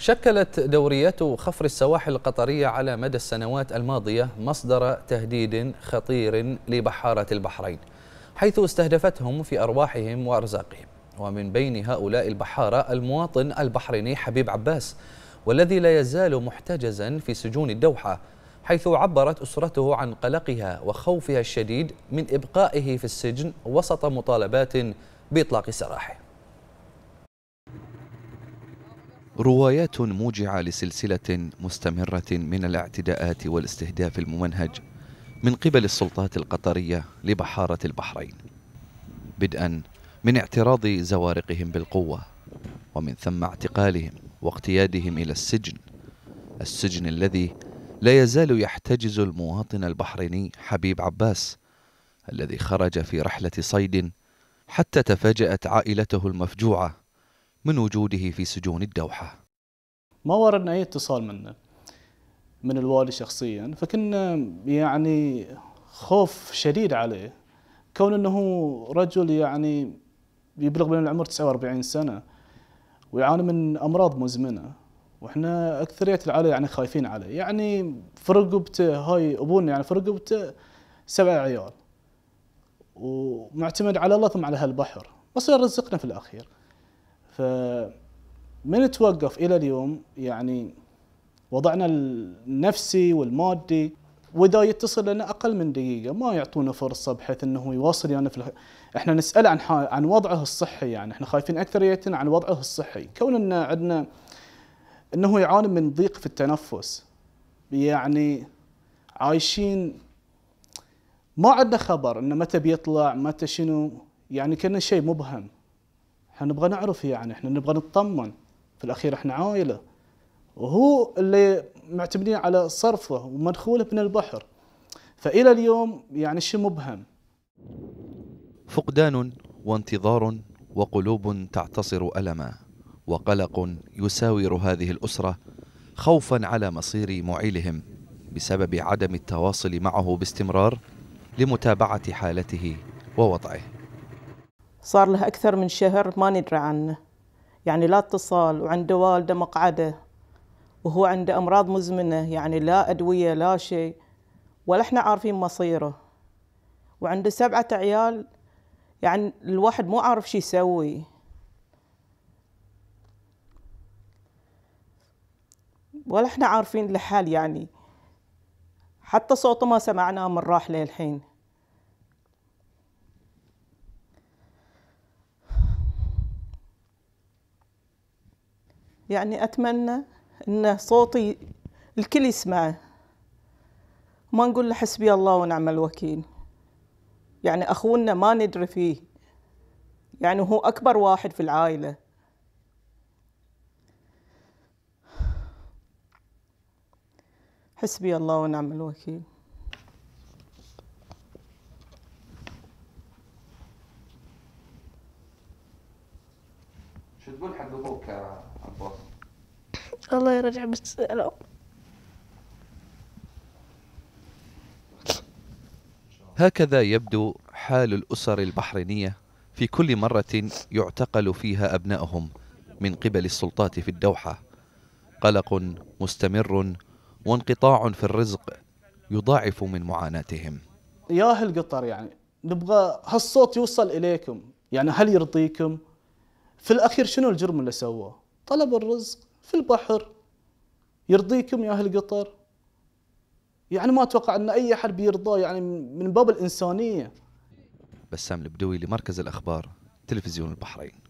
شكلت دوريات خفر السواحل القطرية على مدى السنوات الماضية مصدر تهديد خطير لبحارة البحرين حيث استهدفتهم في أرواحهم وأرزاقهم ومن بين هؤلاء البحارة المواطن البحريني حبيب عباس والذي لا يزال محتجزا في سجون الدوحة حيث عبرت أسرته عن قلقها وخوفها الشديد من إبقائه في السجن وسط مطالبات بإطلاق سراحه روايات موجعة لسلسلة مستمرة من الاعتداءات والاستهداف الممنهج من قبل السلطات القطرية لبحارة البحرين بدءا من اعتراض زوارقهم بالقوة ومن ثم اعتقالهم واقتيادهم إلى السجن السجن الذي لا يزال يحتجز المواطن البحريني حبيب عباس الذي خرج في رحلة صيد حتى تفاجأت عائلته المفجوعة من وجوده في سجون الدوحة ما وردنا أي اتصال منه من الوالي شخصيا فكنا يعني خوف شديد عليه كون أنه رجل يعني يبلغ بين العمر 49 سنة ويعاني من أمراض مزمنة واحنا اكثريه العائله يعني خايفين عليه يعني في رقبته هاي ابونا يعني في رقبته سبع عيال ومعتمد على الله ثم على هالبحر بس رزقنا في الاخير فمن توقف الى اليوم يعني وضعنا النفسي والمادي واذا يتصل لنا اقل من دقيقه ما يعطونا فرصه بحيث انه يواصل يعني في الح... احنا نسال عن ح... عن وضعه الصحي يعني احنا خايفين اكثر يتن عن وضعه الصحي كون ان عندنا انه يعاني من ضيق في التنفس يعني عايشين ما عندنا خبر انه متى بيطلع متى شنو يعني كنا شيء مبهم احنا نبغى نعرف يعني احنا نبغى نطمن في الاخير احنا عائله وهو اللي معتمدين على صرفه ومدخوله من البحر فالى اليوم يعني شيء مبهم فقدان وانتظار وقلوب تعتصر الما وقلق يساور هذه الاسره خوفا على مصير معيلهم بسبب عدم التواصل معه باستمرار لمتابعه حالته ووضعه صار له أكثر من شهر ما ندري عنه يعني لا اتصال وعنده والده مقعده وهو عنده أمراض مزمنة يعني لا أدوية لا شيء ولا احنا عارفين مصيره وعنده سبعة عيال يعني الواحد مو عارف شو يسوي ولا احنا عارفين لحال يعني حتى صوته ما سمعناه من راح للحين يعني أتمنى أن صوتي الكل يسمعه ما نقول له حسبي الله ونعم الوكيل يعني أخونا ما ندري فيه يعني هو أكبر واحد في العائلة حسبي الله ونعم الوكيل شو تقول حق عباس؟ الله يرجع بالسلام هكذا يبدو حال الأسر البحرينية في كل مرة يعتقل فيها أبنائهم من قبل السلطات في الدوحة قلق مستمر وانقطاع في الرزق يضاعف من معاناتهم يا أهل قطر يعني نبغى هالصوت يوصل إليكم يعني هل يرضيكم في الأخير شنو الجرم اللي سووه طلب الرزق في البحر يرضيكم يا أهل قطر يعني ما أتوقع أن أي أحد بيرضاه يعني من باب الإنسانية بسام البدوي لمركز الأخبار تلفزيون البحرين